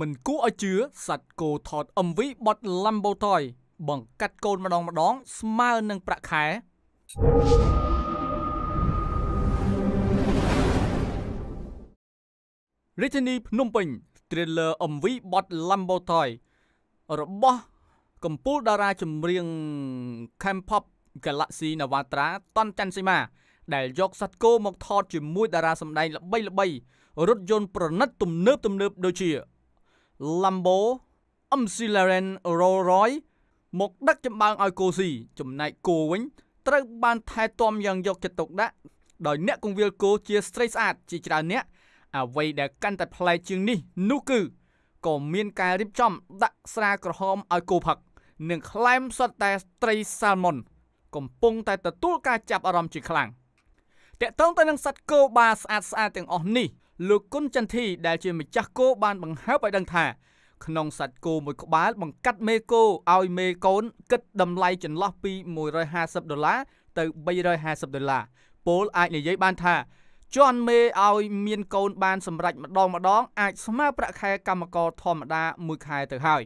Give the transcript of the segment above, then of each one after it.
មិនគួរឲ្យជឿសាច់គោថត MV បត់ Lambo Toy បង្កាត់កូនម្ដង ម្ដង ស្មើនឹងប្រាក់ខែរាជធានីភ្នំពេញ trailer MV បត់ Lambo Toy របស់កំពូលតារាចម្រៀង K-pop Galaxy Navatra តនច័ន្ទសីមា ដែលយកសាត់គោមកថតជាមួយ តារាសម្ដែងល្បីៗរថយន្តប្រណិត ទំនើបទំនើប ដូចជា Lambo McLaren Rolls-Royce មកដឹកចម្បាំងឲ្យកូស៊ីចំណែកគោវិញត្រូវបាន ថែទាំយ៉ាងយកចិត្តទុកដាក់ដោយអ្នកគង្វាលគោជាស្រីស្អាតជាច្រើនអ្នកអ្វីដែលកាន់តែប្លែកជាងនេះនោះគឺក៏មាន ការរៀបចំដាក់ស្រាក្រហមឲ្យគោផឹកនិងក្លែមសុទ្ធតែត្រីសាល់មុនកំពុងតែទទួលការចាប់អារម្មណ៍ជាខ្លាំងតកតងទៅនឹងសត្វគោបាស្អាតស្អាតទាំងអស់នេះលោកគុណចន្ទធីដែល ជាម្ចាស់គោបានបង្ហើបឲ្យដឹងថាក្នុងសាច់គោមួយក្បាលបង្កាត់មេគោឲ្យមេកូនគិតតម្លៃចន្លោះពី150ដុល្លារទៅ350ដុល្លារពលអាចនិយាយបានថាជន់មេឲ្យមានកូនបាន សម្រេចម្ដង ម្ដងអាចស្មើប្រាក់ខែកម្មករ ធម្មតា មួយខែទៅហើយ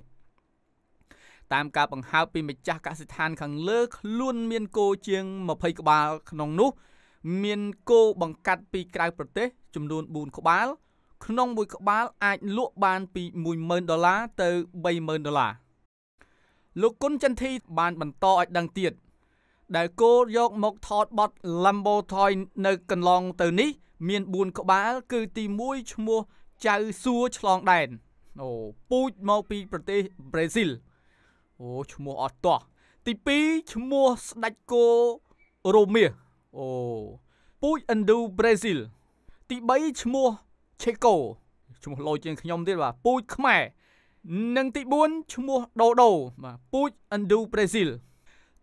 តាមការបង្ហើបពីម្ចាស់កសិដ្ឋានខាងលើខ្លួន មានគោជាង20ក្បាល ក្នុងនោះមានគោបង្កាត់ពីក្រៅប្រទេស ចំនួន4ក្បាល ក្នុងមួយក្បាល អាចលក់បានពី10000ដុល្លារទៅ30000ដុល្លារលោកគុណចន្ទធីបានបន្តឲ្យដឹងទៀតដែលគោយកមកថតបត់ Lambo Toy នៅកន្លងទៅនេះ មាន4ក្បាល គឺទី1ឈ្មោះចៅសួរឆ្លងដែនអូពូជមកពីប្រទេសប្រេស៊ីលអូឈ្មោះអត់តោះទី2ឈ្មោះស្ដាច់គោរ៉ូមៀសអូពូជឥណ្ឌូប្រេស៊ីល ទី3ឈ្មោះឆេកូឈ្មោះលោជាងខ្ញុំទៀតបាទពូជខ្មែរនិងទី4ឈ្មោះដូដូបាទពូជឥណ្ឌូប្រេស៊ីល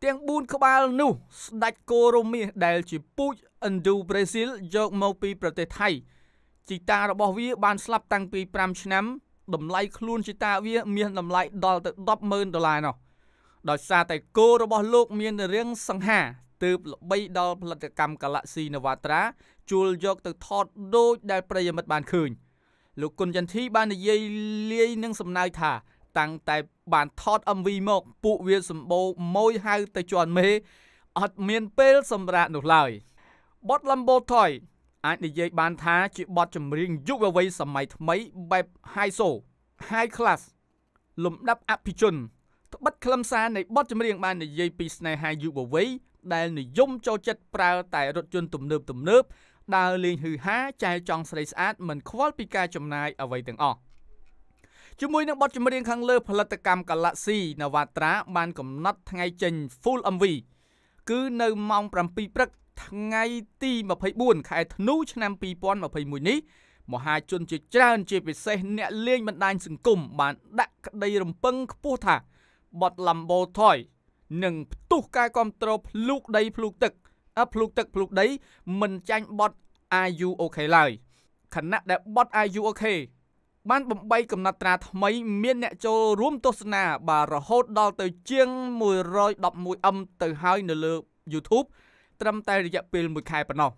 ទាំង4ក្បាលនោះ ស្ដេចគោរមាសដែល ជាពូជឥណ្ឌូប្រេស៊ីលយកមកពីប្រទេសថៃជីតារបស់វាបានស្លាប់តាំងពី5ឆ្នាំតម្លៃខ្លួនជីតាវា មានតម្លៃដល់ទៅ100,000ដុល្លារនោះដោយសារតែគោរបស់លោក មានរាងសង្ហាទើបល្បីដល់ផលិតកម្ម Galaxy Navatra ជួលយកទៅថតដូចដែលប្រិយមិត្តបានឃើញលោកគុណចន្ទធីបាននិយាយលាយនឹងសំណើចថា តាំងតែបានថត MV មក ពួកវាសម្បូរម៉ួយហៅទៅជន់មេអត់មានពេលសម្រាប់នោះឡើយបត Lambo Toy អាចនិយាយបានថាជាបទចម្រៀងយុវវ័យសម័យថ្មីបែប High Soul High Class លំដាប់អភិជនត្បិតខ្លឹមសារនៃបទចម្រៀងបាននិយាយពីស្នេហាយុវវ័យដែលនិយមចូលចិត្តប្រើតែរថយន្តទំនើបទំនើបដើរលេងហឺហាចែចង់ស្រីស្អាត មិន ខ្វល់ពីការចំណាយអ្វីទាំងអស់ជាមួយនឹងបទចម្រៀងខាងលើ ផលិតកម្ម Galaxy Navatra បាន កំណត់ថ្ងៃចេញ Full MV គឺនៅម៉ោង7ព្រឹកថ្ងៃទី24ខែធ្នូឆ្នាំ2021នេះ មហាជនជាច្រើន ជាពិសេសអ្នកលេងបណ្ដាញសង្គមបាន ដាក់ក្តីរំពឹងខ្ពស់ថាបទ Lambo Toy និងផ្ទុះការគ្រប់គ្រងភ្លូកដីភ្លូកទឹកភ្លូកទឹកភ្លូកដីមិនចាញ់បត់ IUOK ឡើយខណៈដែលបត់ IUOK បាន បំបីកំណត់ត្រាថ្មី មានអ្នកចូលរួមទស្សនា បាទរហូតដល់ទៅ ជាង 111M ទៅហើយនៅលើ YouTube ត្រឹមតែរយៈពេល1ខែប៉ុណ្ណោះ